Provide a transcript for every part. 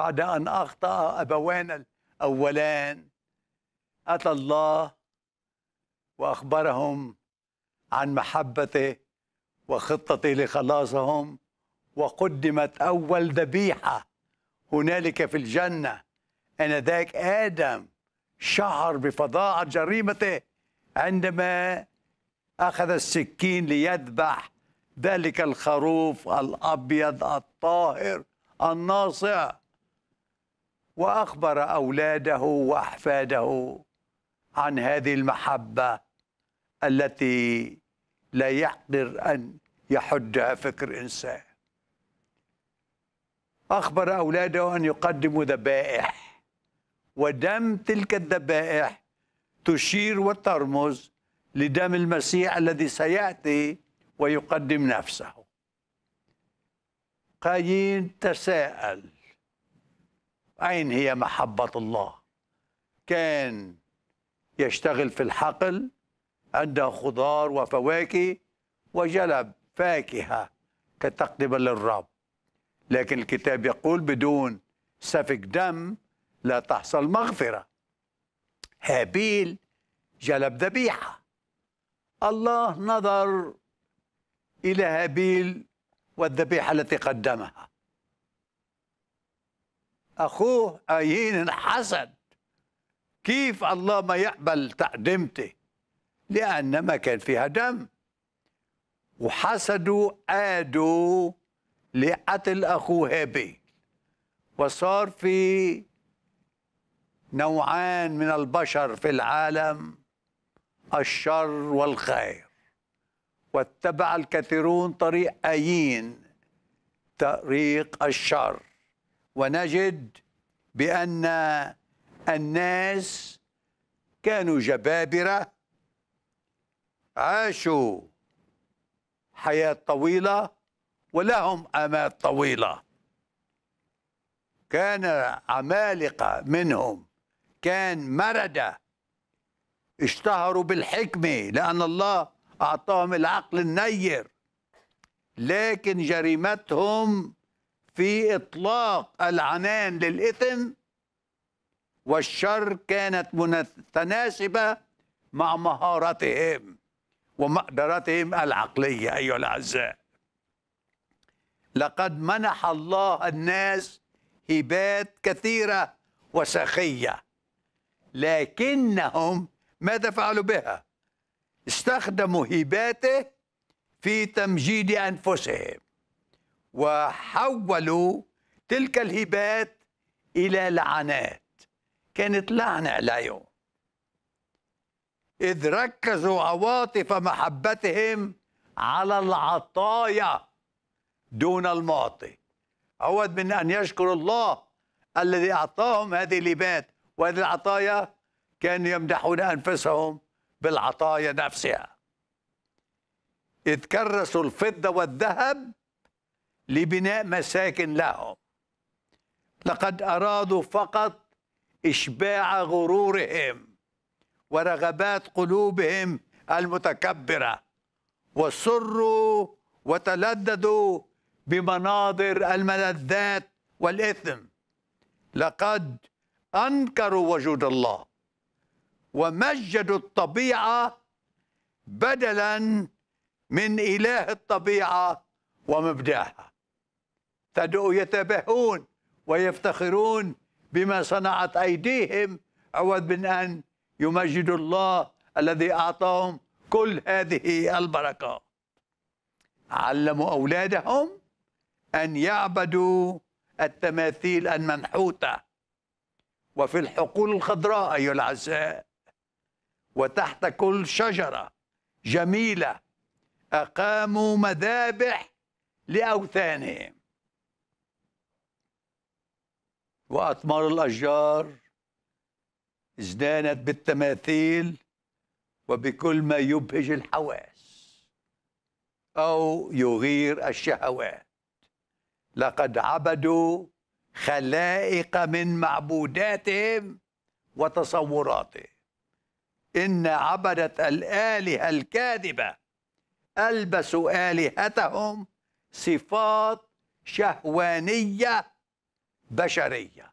بعد أن أخطأ أبوان الأولان أتى الله وأخبرهم عن محبته وخطته لخلاصهم وقدمت أول ذبيحة هنالك في الجنة آنذاك آدم شعر بفظاعة جريمته عندما أخذ السكين ليذبح ذلك الخروف الأبيض الطاهر الناصع واخبر اولاده واحفاده عن هذه المحبه التي لا يقدر ان يحدها فكر انسان اخبر اولاده ان يقدموا ذبائح ودم تلك الذبائح تشير وترمز لدم المسيح الذي سياتي ويقدم نفسه قايين تساءل أين هي محبة الله كان يشتغل في الحقل عنده خضار وفواكه وجلب فاكهة كتقدم للرب لكن الكتاب يقول بدون سفك دم لا تحصل مغفرة هابيل جلب ذبيحة الله نظر إلى هابيل والذبيحة التي قدمها أخوه أيين انحسد كيف الله ما يقبل تقدمتي لأن ما كان فيها دم وحسدوا آدوا لقتل أخوه هابيل وصار في نوعان من البشر في العالم الشر والخير واتبع الكثيرون طريق أيين طريق الشر ونجد بأن الناس كانوا جبابرة عاشوا حياة طويلة ولهم آمال طويلة كان عمالقة منهم كان مردة اشتهروا بالحكمة لأن الله أعطاهم العقل النير لكن جريمتهم في إطلاق العنان للإثم والشر كانت متناسبة مع مهارتهم ومقدرتهم العقلية أيها الأعزاء لقد منح الله الناس هبات كثيرة وسخية لكنهم ماذا فعلوا بها استخدموا هباته في تمجيد أنفسهم وحولوا تلك الهبات إلى لعنات كانت لعنة عليهم إذ ركزوا عواطف محبتهم على العطايا دون المعطي عود من أن يشكروا الله الذي أعطاهم هذه الهبات وهذه العطايا كانوا يمدحون أنفسهم بالعطايا نفسها إذ كرسوا الفضة والذهب لبناء مساكن لهم لقد أرادوا فقط إشباع غرورهم ورغبات قلوبهم المتكبرة وسروا وتلددوا بمناظر الملذات والإثم لقد أنكروا وجود الله ومجدوا الطبيعة بدلا من إله الطبيعة ومبداها تدعو يتبهون ويفتخرون بما صنعت أيديهم عوض من أن يمجدوا الله الذي أعطاهم كل هذه البركة علموا أولادهم أن يعبدوا التماثيل المنحوتة وفي الحقول الخضراء أيها العزاء وتحت كل شجرة جميلة أقاموا مذابح لأوثانهم وأثمار الأشجار ازدانت بالتماثيل وبكل ما يبهج الحواس أو يغير الشهوات لقد عبدوا خلائق من معبوداتهم وتصوراتهم إن عبدت الآلهة الكاذبة ألبسوا آلهتهم صفات شهوانية بشرية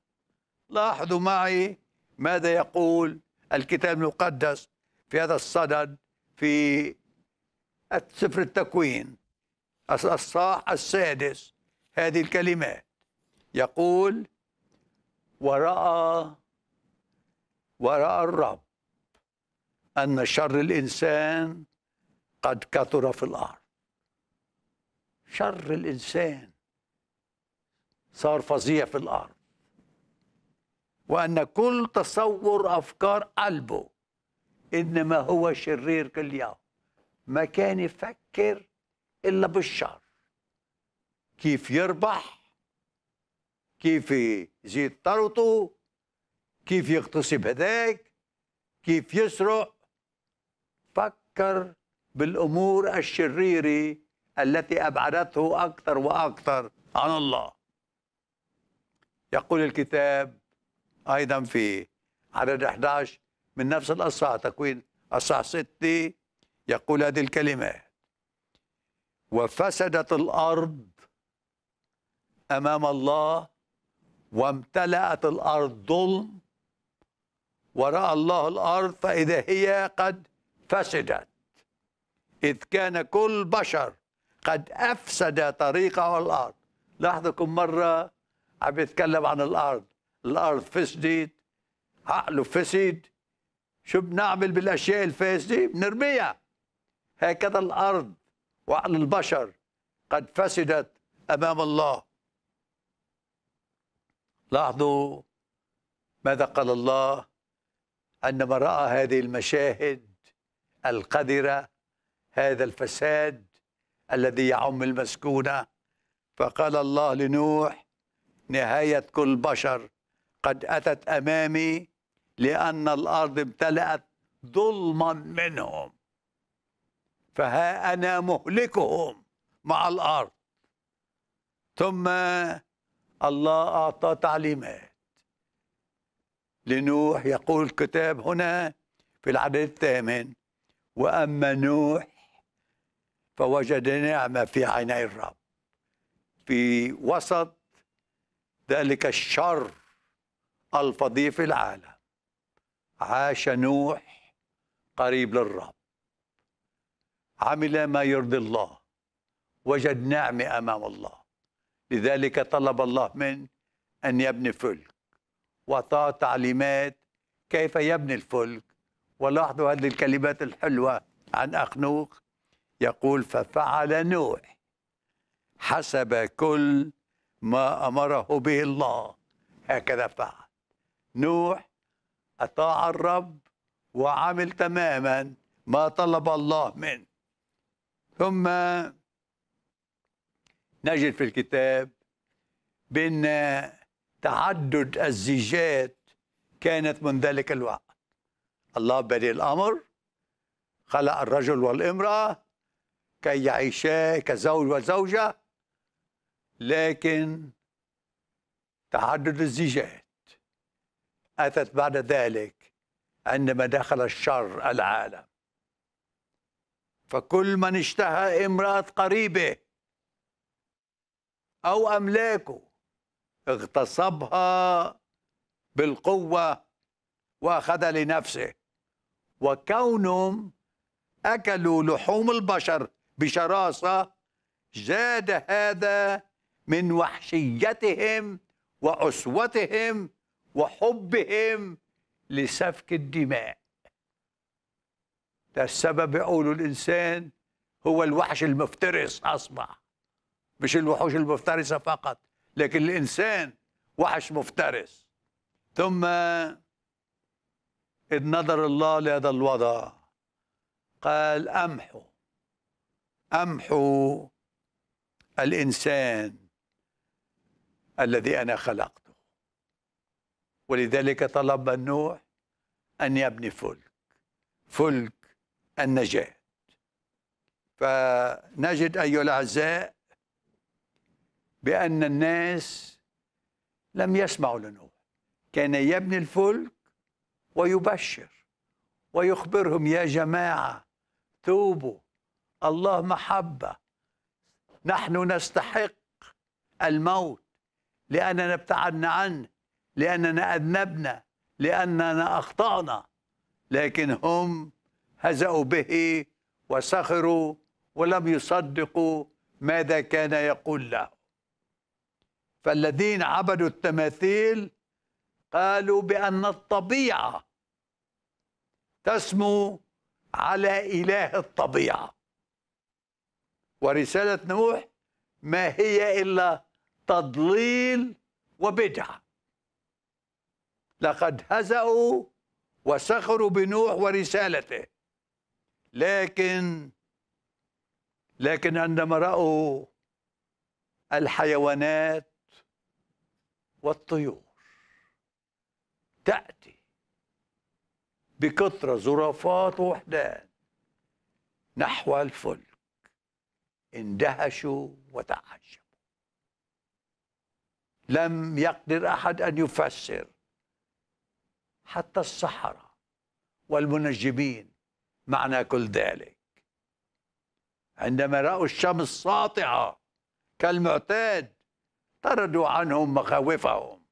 لاحظوا معي ماذا يقول الكتاب المقدس في هذا الصدد في سفر التكوين الأصحاح السادس هذه الكلمات يقول ورأى ورأى الرب أن شر الإنسان قد كثر في الأرض شر الإنسان صار فظيع في الارض وان كل تصور افكار قلبه انما هو شرير كل يوم ما كان يفكر الا بالشر كيف يربح كيف يزيد ثروته كيف يغتصب هذاك كيف يسرق فكر بالامور الشريره التي ابعدته اكثر واكثر عن الله يقول الكتاب أيضا في عدد 11 من نفس الأصحاح تكوين أصحاح 6 يقول هذه الكلمات وفسدت الأرض أمام الله وامتلأت الأرض ظلم ورأى الله الأرض فإذا هي قد فسدت إذ كان كل بشر قد أفسد طريقه الأرض لاحظكم مرة عم بيتكلم عن الارض الارض فسدت عقله فسد شو بنعمل بالاشياء الفاسده بنرميها هكذا الارض وعقل البشر قد فسدت امام الله لاحظوا ماذا قال الله عندما راى هذه المشاهد القذره هذا الفساد الذي يعم المسكونه فقال الله لنوح نهاية كل بشر قد أتت أمامي لأن الأرض امتلأت ظلما منهم فها أنا مهلكهم مع الأرض ثم الله أعطى تعليمات لنوح يقول الكتاب هنا في العدد الثامن وأما نوح فوجد نعمة في عيني الرب في وسط ذلك الشر الفظيع في العالم عاش نوح قريب للرب عمل ما يرضي الله وجد نعمة أمام الله لذلك طلب الله منه أن يبني فلك وأعطاه تعليمات كيف يبني الفلك ولاحظوا هذه الكلمات الحلوة عن أخنوخ يقول ففعل نوح حسب كل ما أمره به الله هكذا فعل نوح أطاع الرب وعمل تماما ما طلب الله منه ثم نجد في الكتاب بأن تعدد الزيجات كانت من ذلك الوقت الله بدي الأمر خلق الرجل والامرأة كي يعيشا كزوج وزوجة لكن تعدد الزيجات أتت بعد ذلك عندما دخل الشر العالم فكل من اشتهى امرأة قريبه أو أملاكه اغتصبها بالقوة وأخذ لنفسه وكونهم أكلوا لحوم البشر بشراسة زاد هذا من وحشيتهم وعسوتهم وحبهم لسفك الدماء ده السبب يقولوا الإنسان هو الوحش المفترس أصبح مش الوحوش المفترسة فقط لكن الإنسان وحش مفترس ثم إذ نظر الله لهذا الوضع قال أمحو أمحو الإنسان الذي أنا خلقته ولذلك طلب من نوح أن يبني فلك فلك النجاة فنجد أيها الأعزاء بأن الناس لم يسمعوا لنوح كان يبني الفلك ويبشر ويخبرهم يا جماعة توبوا الله محبة نحن نستحق الموت لأننا ابتعدنا عنه لأننا أذنبنا لأننا أخطأنا لكن هم هزأوا به وسخروا ولم يصدقوا ماذا كان يقول له فالذين عبدوا التماثيل قالوا بأن الطبيعة تسمو على إله الطبيعة ورسالة نوح ما هي إلا تضليل وبدعة لقد هزأوا وسخروا بنوح ورسالته لكن لكن عندما رأوا الحيوانات والطيور تأتي بكثرة زرافات وحدان نحو الفلك اندهشوا وتعجبوا لم يقدر أحد أن يفسر حتى السحرة والمنجمين معنى كل ذلك عندما رأوا الشمس ساطعة كالمعتاد طردوا عنهم مخاوفهم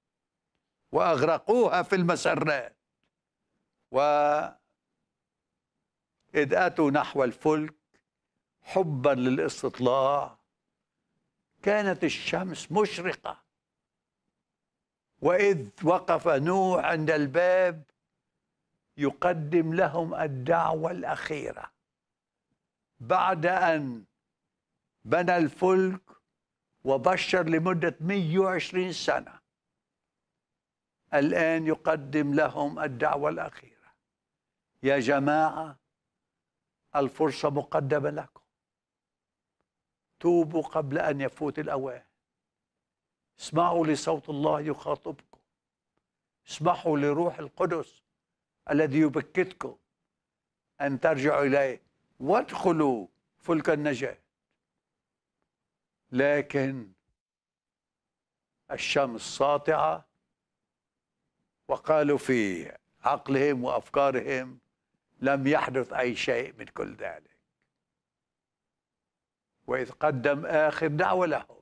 وأغرقوها في المسرات وإذ أتوا نحو الفلك حبا للاستطلاع كانت الشمس مشرقة وإذ وقف نوح عند الباب يقدم لهم الدعوة الأخيرة بعد أن بنى الفلك وبشر لمدة 120 سنة الآن يقدم لهم الدعوة الأخيرة يا جماعة الفرصة مقدمة لكم توبوا قبل أن يفوت الأوان اسمعوا لصوت الله يخاطبكم اسمحوا لروح القدس الذي يبكتكم أن ترجعوا إليه وادخلوا فلك النجاة لكن الشمس ساطعة وقالوا في عقلهم وأفكارهم لم يحدث أي شيء من كل ذلك وإذ قدم آخر دعوة له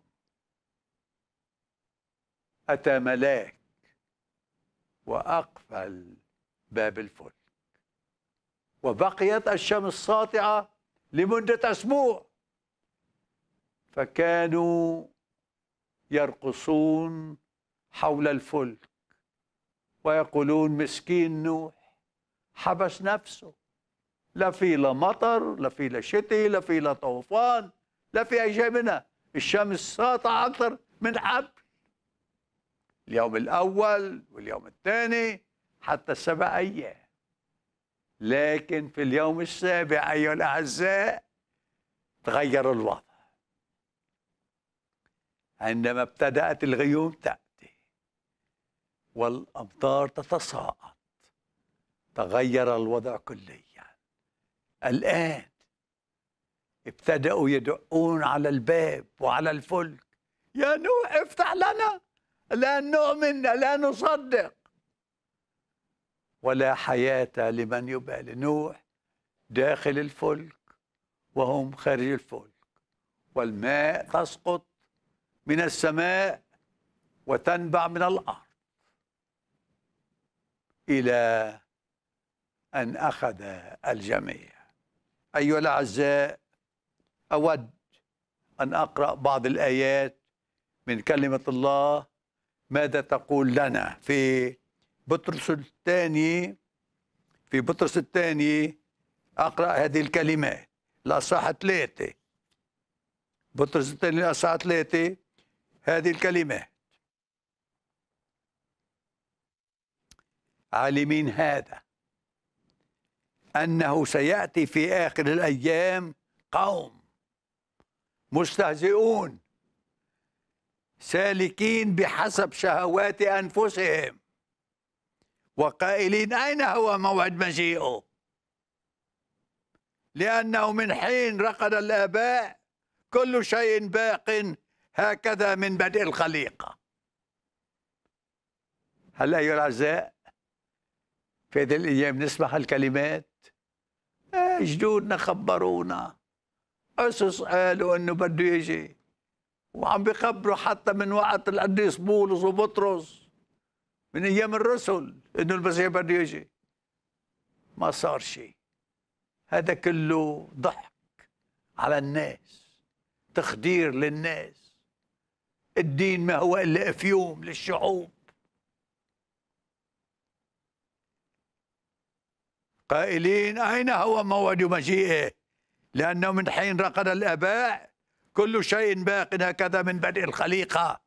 أتى ملاك وأقفل باب الفلك وبقيت الشمس ساطعة لمدة أسبوع فكانوا يرقصون حول الفلك ويقولون مسكين نوح حبس نفسه لا في لا مطر لا في لا شتي لا في لا طوفان لا في اي شيء منها الشمس ساطعه اكثر من حبل اليوم الأول واليوم الثاني حتى السبع أيام لكن في اليوم السابع أيها الأعزاء تغير الوضع عندما ابتدأت الغيوم تأتي والأمطار تتساقط تغير الوضع كليا الآن ابتدأوا يدقون على الباب وعلى الفلك يا نوح افتح لنا لا نؤمن لا نصدق ولا حياة لمن يبالي نوح داخل الفلك وهم خارج الفلك والماء تسقط من السماء وتنبع من الأرض إلى أن أخذ الجميع أيها الأعزاء أود أن أقرأ بعض الآيات من كلمة الله ماذا تقول لنا في بطرس الثاني في بطرس الثاني أقرأ هذه الكلمات الأصحاح ثلاثة بطرس الثاني الأصحاح ثلاثة هذه الكلمات عالمين هذا أنه سيأتي في آخر الأيام قوم مستهزئون سالكين بحسب شهوات أنفسهم وقائلين أين هو موعد مجيئه لأنه من حين رقد الآباء كل شيء باق هكذا من بدء الخليقة هلا أيها الأعزاء في هذه الأيام نسمع هالكلمات جدودنا خبرونا أسس قالوا أنه بده يجي وعم بيخبروا حتى من وقت القديس بولس وبطرس من ايام الرسل انه المسيح بده يجي ما صار شيء هذا كله ضحك على الناس تخدير للناس الدين ما هو الا افيوم للشعوب قائلين اين هو موعد مجيئه لانه من حين رقد الاباء كل شيء باق هكذا من بدء الخليقة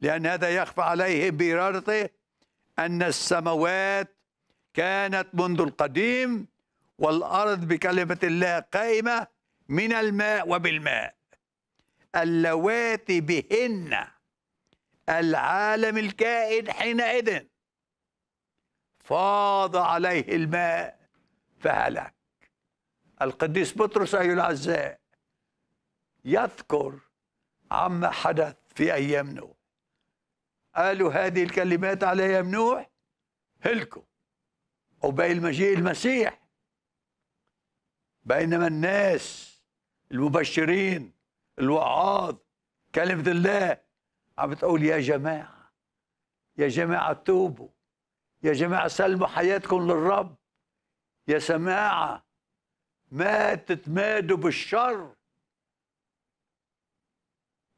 لأن هذا يخفى عليهم بإرادته أن السماوات كانت منذ القديم والأرض بكلمة الله قائمة من الماء وبالماء اللواتي بهن العالم الكائن حينئذ فاض عليه الماء فهلك القديس بطرس أيها الأعزاء يذكر عما حدث في أيام نوح قالوا هذه الكلمات على أيام نوح هلكوا قبيل مجيء المسيح بينما الناس المبشرين الوعاظ كلمة الله عم بتقول يا جماعة يا جماعة توبوا يا جماعة سلموا حياتكم للرب يا جماعة ما تتمادوا بالشر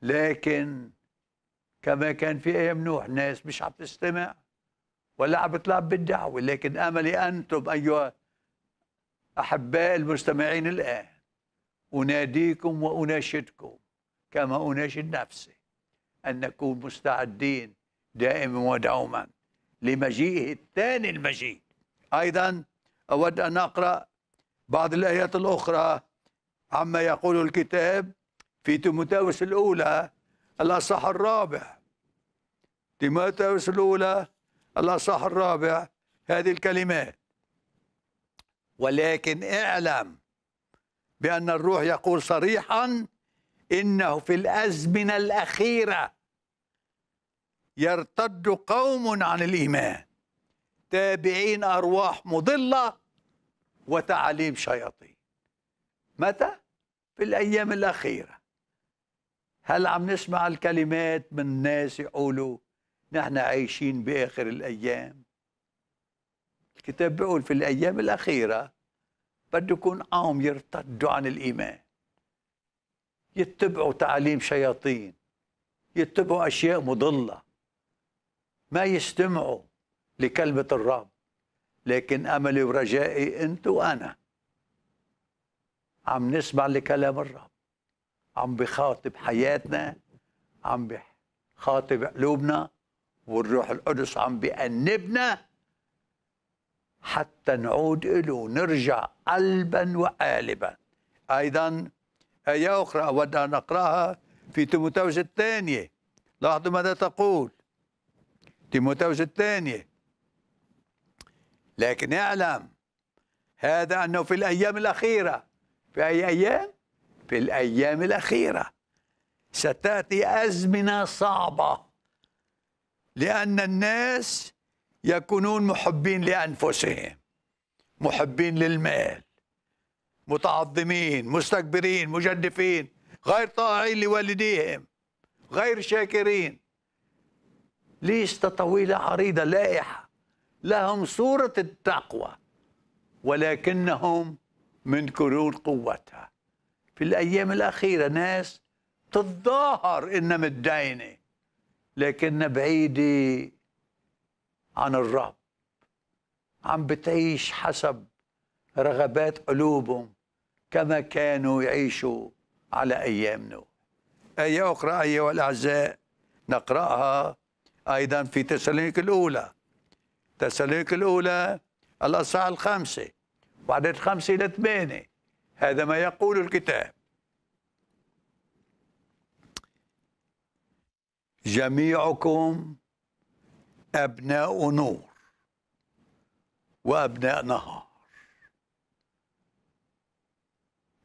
لكن كما كان في ايام نوح ناس مش عم تستمع ولا عم بتلعب بالدعوه لكن املي انتم ايها احباء المستمعين الان اناديكم واناشدكم كما اناشد نفسي ان نكون مستعدين دائما ودوما لمجيئه الثاني المجيد ايضا اود ان اقرا بعض الايات الاخرى عما يقول الكتاب في تيموتاوس الأولى الأصح الرابع تيموتاوس الأولى الأصح الرابع هذه الكلمات ولكن اعلم بأن الروح يقول صريحا إنه في الأزمنة الأخيرة يرتد قوم عن الإيمان تابعين أرواح مضلة وتعاليم شياطين متى؟ في الأيام الأخيرة هل عم نسمع الكلمات من ناس يقولوا نحن عايشين باخر الايام الكتاب بيقول في الايام الاخيره بده يكون قوم يرتدوا عن الايمان يتبعوا تعاليم شياطين يتبعوا اشياء مضله ما يستمعوا لكلمه الرب لكن املي ورجائي انت وانا عم نسمع لكلام الرب عم بخاطب حياتنا عم بخاطب قلوبنا والروح القدس عم بأنبنا حتى نعود له نرجع قلبا وقالبا أيضا آية أخرى أود أن أقرأها في تيموتاوس الثانية لاحظوا ماذا تقول تيموتاوس الثانية لكن اعلم هذا أنه في الأيام الأخيرة في أي أيام؟ في الأيام الأخيرة ستأتي أزمنة صعبة لأن الناس يكونون محبين لأنفسهم محبين للمال متعظمين مستكبرين مجدفين غير طائعين لوالديهم غير شاكرين ليست طويلة عريضة لائحة لهم صورة التقوى ولكنهم من كرور قوتها في الأيام الأخيرة ناس تتظاهر إنها متدينة لكنها بعيدة عن الرب عم بتعيش حسب رغبات قلوبهم كما كانوا يعيشوا على أيام نوح آية أخرى أيها الأعزاء نقرأها أيضا في تسالونيك الأولى تسالونيك الأولى الأصحاح الخمسة وعدد خمسة إلى ثمانية هذا ما يقول الكتاب جميعكم أبناء نور وأبناء نهار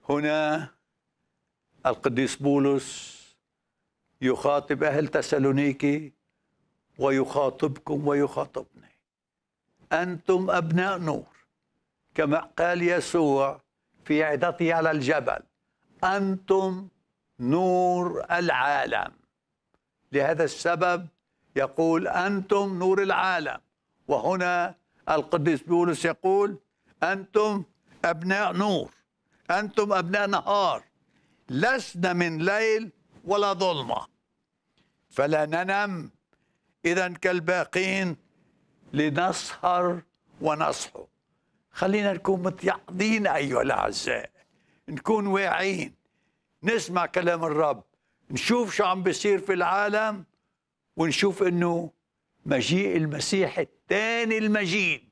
هنا القديس بولس يخاطب أهل تسالونيكي ويخاطبكم ويخاطبني أنتم أبناء نور كما قال يسوع في عدته على الجبل أنتم نور العالم لهذا السبب يقول أنتم نور العالم وهنا القديس بولس يقول أنتم أبناء نور أنتم أبناء نهار لسنا من ليل ولا ظلمة فلا ننم إذا كالباقين لنسهر ونصحو خلينا نكون متيقظين أيها الأعزاء نكون واعيين نسمع كلام الرب نشوف شو عم بيصير في العالم ونشوف انه مجيء المسيح الثاني المجيد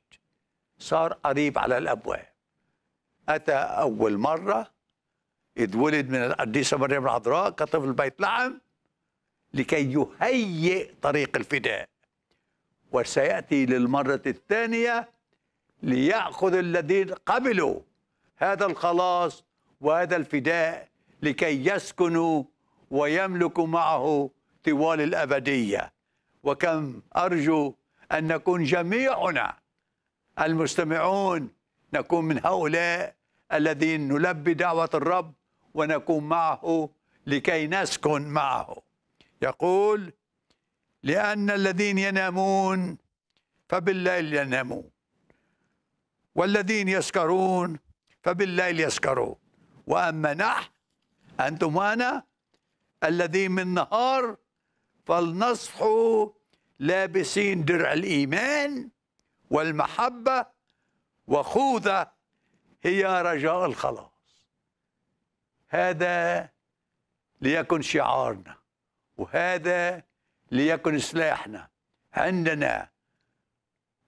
صار قريب على الابواب اتى اول مره اذ ولد من القديسه مريم العذراء كطفل بيت لحم لكي يهيئ طريق الفداء وسياتي للمره الثانيه ليأخذ الذين قبلوا هذا الخلاص وهذا الفداء لكي يسكنوا ويملكوا معه طوال الأبدية وكم أرجو أن نكون جميعنا المستمعون نكون من هؤلاء الذين نلبي دعوة الرب ونكون معه لكي نسكن معه يقول لأن الذين ينامون فبالليل ينامون والذين يسكرون فبالليل يسكرون وأما نحن أنتم وأنا الذين من نهار فلنصحوا لابسين درع الإيمان والمحبة وخوذة هي رجاء الخلاص هذا ليكن شعارنا وهذا ليكن سلاحنا عندنا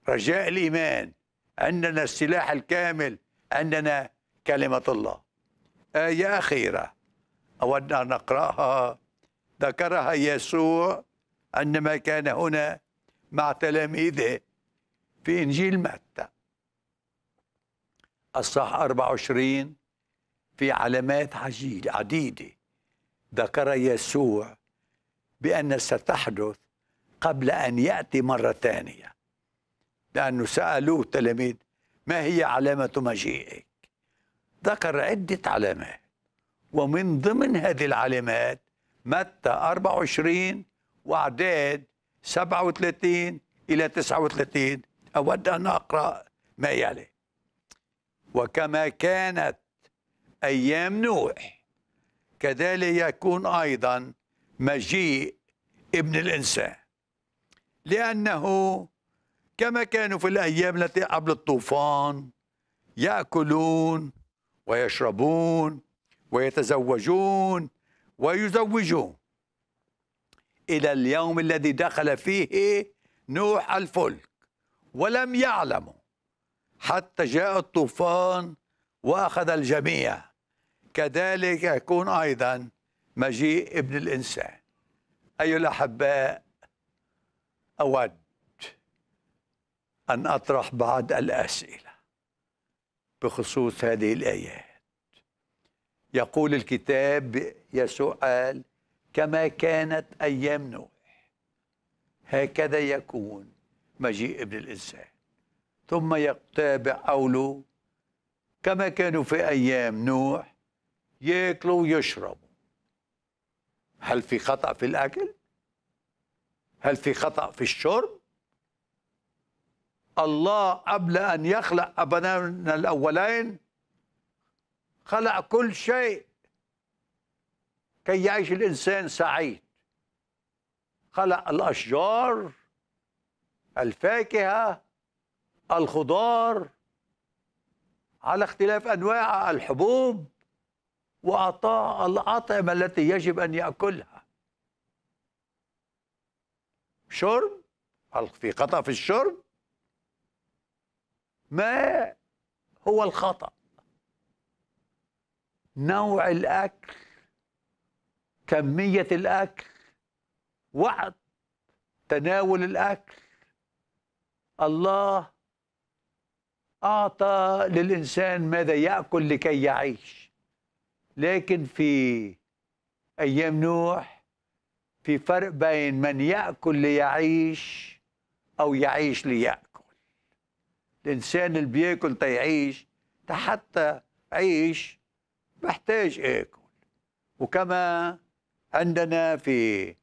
رجاء الإيمان عندنا السلاح الكامل عندنا كلمة الله آية أخيرة أود أن نقرأها ذكرها يسوع عندما كان هنا مع تلاميذه في إنجيل متى الصح 24 في علامات عديدة ذكر يسوع بأن ستحدث قبل أن يأتي مرة ثانية لأنه سألوه التلاميذ ما هي علامة مجيئك ذكر عدة علامات ومن ضمن هذه العلامات متى 24 وأعداد 37 إلى 39 أود أن أقرأ ما يلي وكما كانت أيام نوح كذلك يكون أيضا مجيء ابن الإنسان لأنه كما كانوا في الأيام التي قبل الطوفان يأكلون ويشربون ويتزوجون ويزوجون إلى اليوم الذي دخل فيه نوح الفلك ولم يعلموا حتى جاء الطوفان وأخذ الجميع كذلك يكون أيضا مجيء ابن الإنسان أيها الأحباء أود أن أطرح بعض الأسئلة بخصوص هذه الآيات يقول الكتاب يسوع قال كما كانت أيام نوح هكذا يكون مجيء ابن الإنسان ثم يتابع قوله كما كانوا في أيام نوح يأكلوا ويشربوا هل في خطأ في الأكل؟ هل في خطأ في الشرب؟ الله قبل أن يخلق أبنائنا الأولين خلق كل شيء كي يعيش الإنسان سعيد خلق الأشجار الفاكهة الخضار على اختلاف أنواع الحبوب وأعطاه الأطعمة التي يجب أن يأكلها شرب في قطع في الشرب ما هو الخطأ نوع الأكل كمية الأكل وعد تناول الأكل الله أعطى للإنسان ماذا يأكل لكي يعيش لكن في أيام نوح في فرق بين من يأكل ليعيش أو يعيش ليأكل الانسان اللي بياكل تيعيش حتى عيش محتاج اكل وكما عندنا في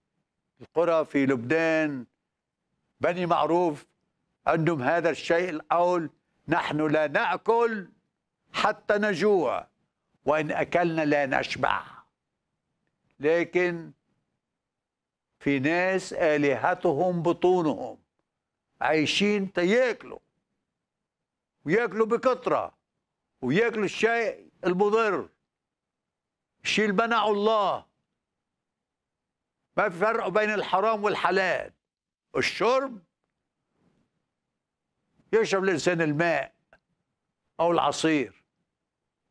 القرى في لبنان بني معروف عندهم هذا الشيء القول نحن لا ناكل حتى نجوع وان اكلنا لا نشبع لكن في ناس الهتهم بطونهم عايشين تياكلوا وياكلوا بكثره وياكلوا الشيء المضر الشيء اللي منعه الله ما في فرق بين الحرام والحلال الشرب يشرب الانسان الماء او العصير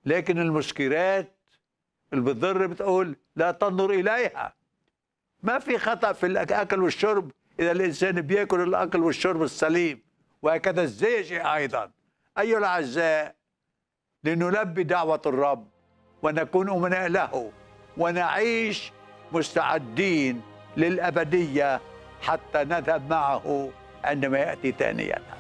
لكن المسكرات اللي بتضر بتقول لا تنظر اليها ما في خطا في الاكل والشرب اذا الانسان بياكل الاكل والشرب السليم وهكذا الزيجي ايضا أيها الأعزاء لنلبي دعوة الرب ونكون أمناء له ونعيش مستعدين للأبدية حتى نذهب معه عندما يأتي ثانية